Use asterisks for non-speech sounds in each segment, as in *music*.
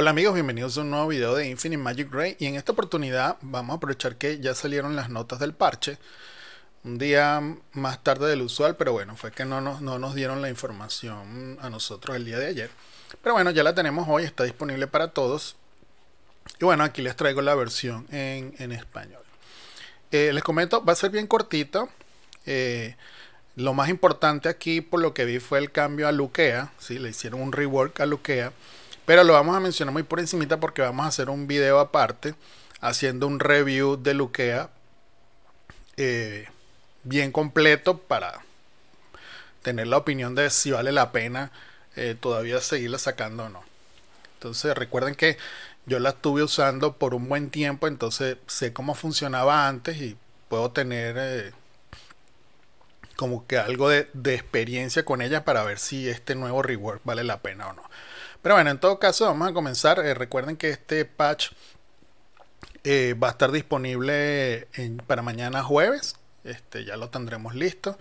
Hola amigos, bienvenidos a un nuevo video de Infinite Magic Ray y en esta oportunidad vamos a aprovechar que ya salieron las notas del parche un día más tarde del usual, pero bueno, fue que no nos, no nos dieron la información a nosotros el día de ayer. Pero bueno, ya la tenemos hoy, está disponible para todos. Y bueno, aquí les traigo la versión en, español. Eh, les comento, va a ser bien cortito. Eh, lo más importante aquí, por lo que vi, fue el cambio a Lukea. ¿sí? Le hicieron un rework a Lukea pero lo vamos a mencionar muy por encima porque vamos a hacer un video aparte haciendo un review de Lukea eh, bien completo para tener la opinión de si vale la pena eh, todavía seguirla sacando o no. Entonces recuerden que yo la estuve usando por un buen tiempo, entonces sé cómo funcionaba antes y puedo tener eh, como que algo de, de experiencia con ella para ver si este nuevo rework vale la pena o no. Pero bueno, en todo caso vamos a comenzar. Eh, recuerden que este patch eh, va a estar disponible para mañana jueves. Este, ya lo tendremos listo.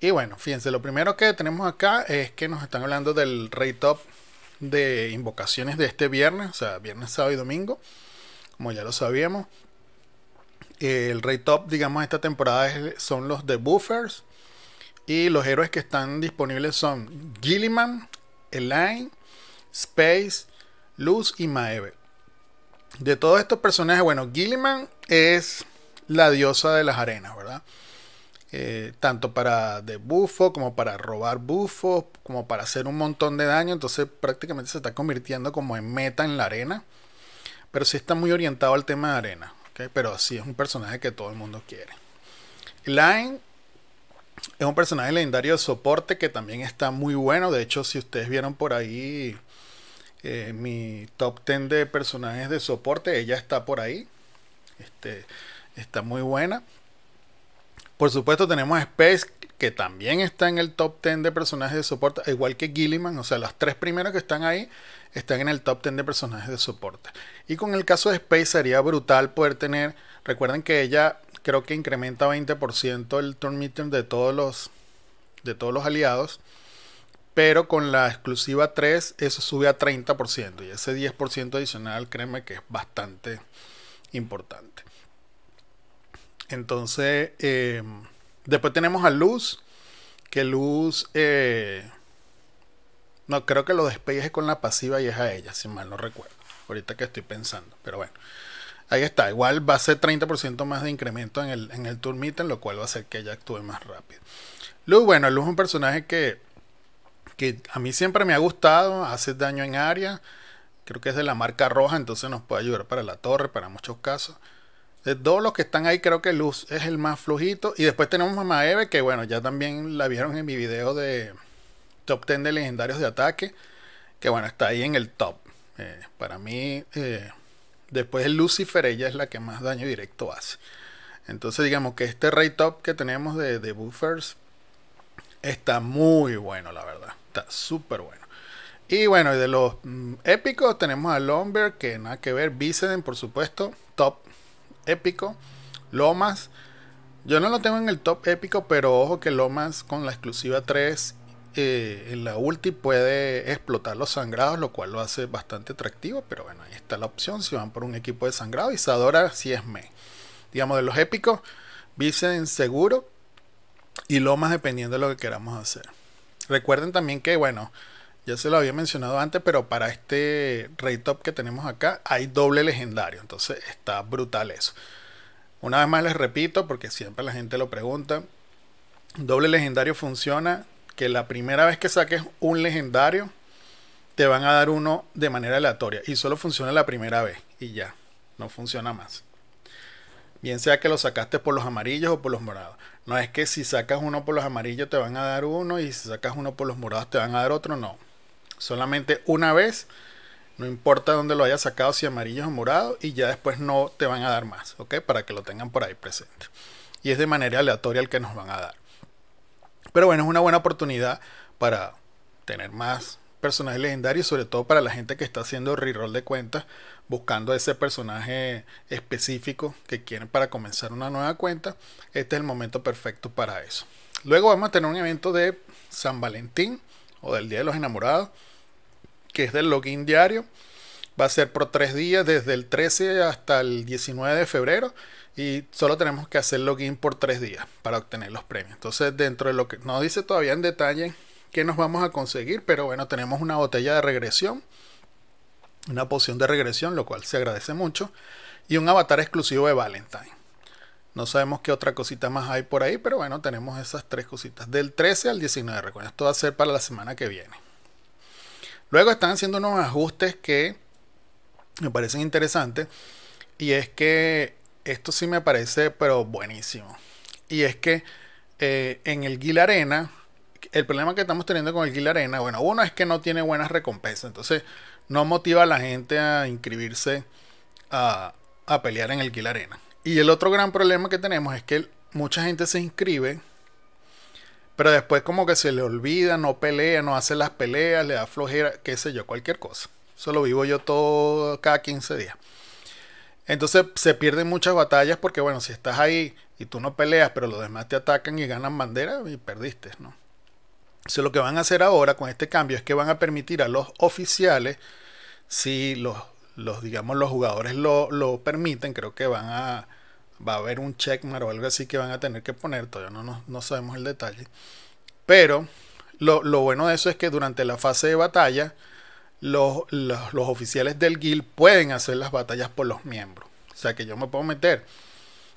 Y bueno, fíjense, lo primero que tenemos acá es que nos están hablando del rate top de invocaciones de este viernes, o sea, viernes, sábado y domingo, como ya lo sabíamos. Eh, el rate top, digamos, esta temporada son los debuffers Buffers. Y los héroes que están disponibles son Gilliman, Elaine, Space, Luz y Maeve. De todos estos personajes, bueno, Gilliman es la diosa de las arenas, ¿verdad? Eh, tanto para de como para robar bufos, como para hacer un montón de daño, entonces prácticamente se está convirtiendo como en meta en la arena, pero sí está muy orientado al tema de arena, pero sí es un personaje que todo el mundo quiere. Line es un personaje legendario de soporte que también está muy bueno, de hecho si ustedes vieron por ahí mi top 10 de personajes de soporte, ella está por ahí. Este, está muy buena. Por supuesto tenemos a Space, que también está en el top 10 de personajes de soporte, igual que Gilliman. O sea, las tres primeras que están ahí están en el top 10 de personajes de soporte. Y con el caso de Space sería brutal poder tener, recuerden que ella creo que incrementa 20% el turn meter de todos de todos los aliados. Pero con la exclusiva 3 eso sube a 30% y ese 10% adicional, créeme que es bastante importante. Entonces, em, después tenemos a Luz, que Luz, eh, no creo que lo despeje con la pasiva y es a ella, si mal no recuerdo. Ahorita que estoy pensando, pero bueno. Ahí está, igual va a ser 30% más de incremento en el, en el meeting, lo cual va a hacer que ella actúe más rápido. Luz, bueno, Luz es un personaje que que a mí siempre me ha gustado, hace daño en área, creo que es de la marca roja, entonces nos puede ayudar para la torre, para muchos casos. De todos los que están ahí, creo que Luz es el más flojito. Y después tenemos a Maeve, que bueno, ya también la vieron en mi video de Top 10 de legendarios de ataque. Que bueno, está ahí en el top. Eh, para mí, eh, después Lucifer, ella es la que más daño directo hace. Entonces digamos que este rey top que tenemos de, de buffers Está muy bueno, la verdad. Está súper bueno. Y bueno, y de los mm, épicos tenemos a Lomber, que nada que ver. Viceden, por supuesto, top épico. Lomas. Yo no lo tengo en el top épico, pero ojo que Lomas con la exclusiva 3 eh, en la ulti puede explotar los sangrados, lo cual lo hace bastante atractivo. Pero bueno, ahí está la opción si van por un equipo de sangrado. Y Sadora si es me. Digamos, de los épicos, Vicen seguro y lo más dependiendo de lo que queramos hacer. Recuerden también que, bueno, ya se lo había mencionado antes, pero para este rey top que tenemos acá hay doble legendario, entonces está brutal eso. Una vez más les repito, porque siempre la gente lo pregunta, doble legendario funciona que la primera vez que saques un legendario, te van a dar uno de manera aleatoria y solo funciona la primera vez y ya, no funciona más bien sea que lo sacaste por los amarillos o por los morados. No es que si sacas uno por los amarillos te van a dar uno y si sacas uno por los morados te van a dar otro, no. Solamente una vez, no importa dónde lo hayas sacado, si amarillos o morados, y ya después no te van a dar más, ¿ok? Para que lo tengan por ahí presente. Y es de manera aleatoria el que nos van a dar. Pero bueno, es una buena oportunidad para tener más personajes legendarios, sobre todo para la gente que está haciendo reroll de cuentas buscando ese personaje específico que quieren para comenzar una nueva cuenta, este es el momento perfecto para eso. Luego vamos a tener un evento de San Valentín o del Día de los Enamorados, que es del login diario. Va a ser por tres días, desde el 13 hasta el 19 de febrero. Y solo tenemos que hacer login por tres días para obtener los premios. Entonces, dentro de lo que no dice todavía en detalle qué nos vamos a conseguir, pero bueno, tenemos una botella de regresión una poción de regresión, lo cual se agradece mucho, y un avatar exclusivo de Valentine. No sabemos qué otra cosita más hay por ahí, pero bueno, tenemos esas tres cositas. Del 13 al 19, recuerden, esto va a ser para la semana que viene. Luego están haciendo unos ajustes que me parecen interesantes. Y es que esto sí me parece, pero buenísimo. Y es que eh, en el Gil Arena, el problema que estamos teniendo con el Gil Arena, bueno, uno es que no tiene buenas recompensas. Entonces, no motiva a la gente a inscribirse a, pelear en el Kill Arena. Y el otro gran problema que tenemos es que mucha gente se inscribe, pero después como que se le olvida, no pelea, no hace las peleas, le da flojera, qué sé yo, cualquier cosa. Eso lo vivo yo todo cada 15 días. Entonces se pierden muchas batallas porque bueno, si estás ahí y tú no peleas, pero los demás te atacan y ganan bandera y perdiste, ¿no? Entonces lo que van a hacer ahora con este cambio es que van a permitir a los oficiales si los, los digamos, los jugadores lo, permiten, creo que van a, va a haber un checkmark o algo así que van a tener que poner, todavía no, no, sabemos el detalle. Pero lo, bueno de eso es que durante la fase de batalla, los, los, oficiales del guild pueden hacer las batallas por los miembros. O sea que yo me puedo meter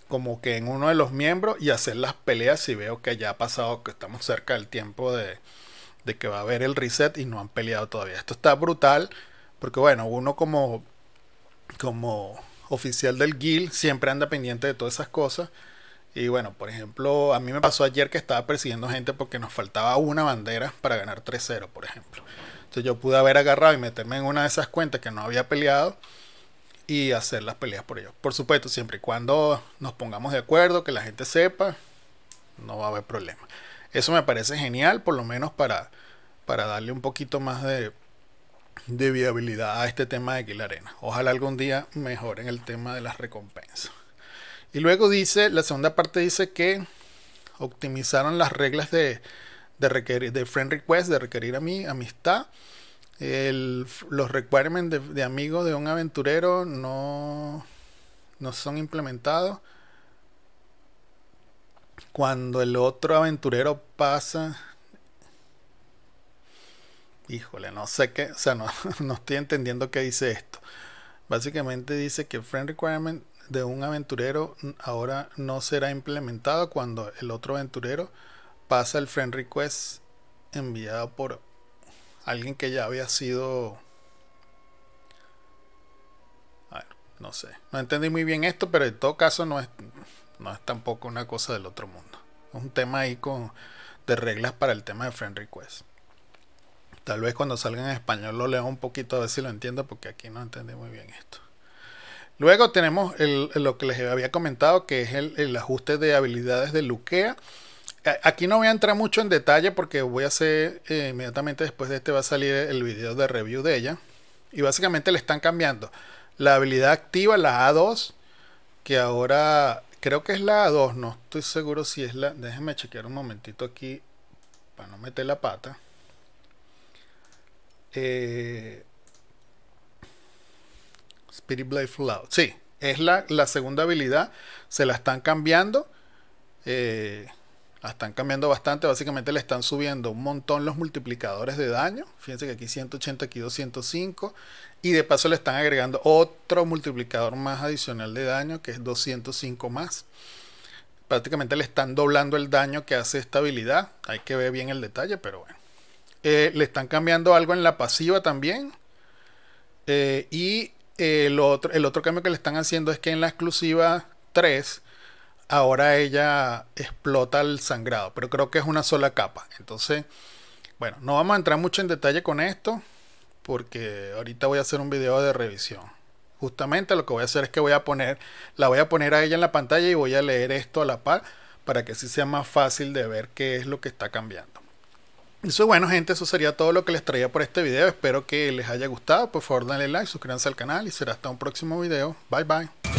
como que en uno de los miembros y hacer las peleas si veo que ya ha pasado, que estamos cerca del tiempo de, de que va a haber el reset y no han peleado todavía. Esto está brutal. Porque bueno, uno como, como oficial del guild siempre anda pendiente de todas esas cosas. Y bueno, por ejemplo, a mí me pasó ayer que estaba persiguiendo gente porque nos faltaba una bandera para ganar 3-0, por ejemplo. Entonces yo pude haber agarrado y meterme en una de esas cuentas que no había peleado y hacer las peleas por ellos. Por supuesto, siempre y cuando nos pongamos de acuerdo, que la gente sepa, no va a haber problema. Eso me parece genial, por lo menos para, para darle un poquito más de, de viabilidad a este tema de Aquila arena. Ojalá algún día mejoren el tema de las recompensas. Y luego dice, la segunda parte dice que optimizaron las reglas de, requerir, de friend request, de requerir a mi amistad. los requirements de, de amigos de un aventurero no, no son implementados. Cuando el otro aventurero pasa Híjole, no sé qué, o sea, no, *laughs* no estoy entendiendo qué dice esto. Básicamente dice que el friend requirement de un aventurero ahora no será implementado cuando el otro aventurero pasa el friend request enviado por alguien que ya había sido a ver, no sé no entendí muy bien esto pero en todo caso no es no es tampoco una cosa del otro mundo es un tema ahí con de reglas para el tema de friend request Tal vez cuando salga en español lo leo un poquito a ver si lo entiendo porque aquí no entendí muy bien esto. Luego tenemos lo que les había comentado que es el, ajuste de habilidades de Lukea. Aquí no voy a entrar mucho en detalle porque voy a hacer eh, inmediatamente después de este va a salir el video de review de ella. Y básicamente le están cambiando la habilidad activa, la A2, que ahora creo que es la A2, no estoy seguro si es la... Déjenme chequear un momentito aquí para no meter la pata. Eh, Spirit Blade Full Sí, es la, segunda habilidad. Se la están cambiando. Eh, la están cambiando bastante. Básicamente le están subiendo un montón los multiplicadores de daño. Fíjense que aquí 180, aquí 205. Y de paso le están agregando otro multiplicador más adicional de daño, que es 205 más. Prácticamente le están doblando el daño que hace esta habilidad. Hay que ver bien el detalle, pero bueno. Eh, le están cambiando algo en la pasiva también. Eh, y el, eh, otro, el otro cambio que le están haciendo es que en la exclusiva 3, ahora ella explota el sangrado, pero creo que es una sola capa. Entonces, bueno, no vamos a entrar mucho en detalle con esto, porque ahorita voy a hacer un video de revisión. Justamente lo que voy a hacer es que voy a poner, la voy a poner a ella en la pantalla y voy a leer esto a la par para que así sea más fácil de ver qué es lo que está cambiando. Eso bueno gente, eso sería todo lo que les traía por este video. Espero que les haya gustado. Por favor denle like, suscríbanse al canal y será hasta un próximo video. Bye bye.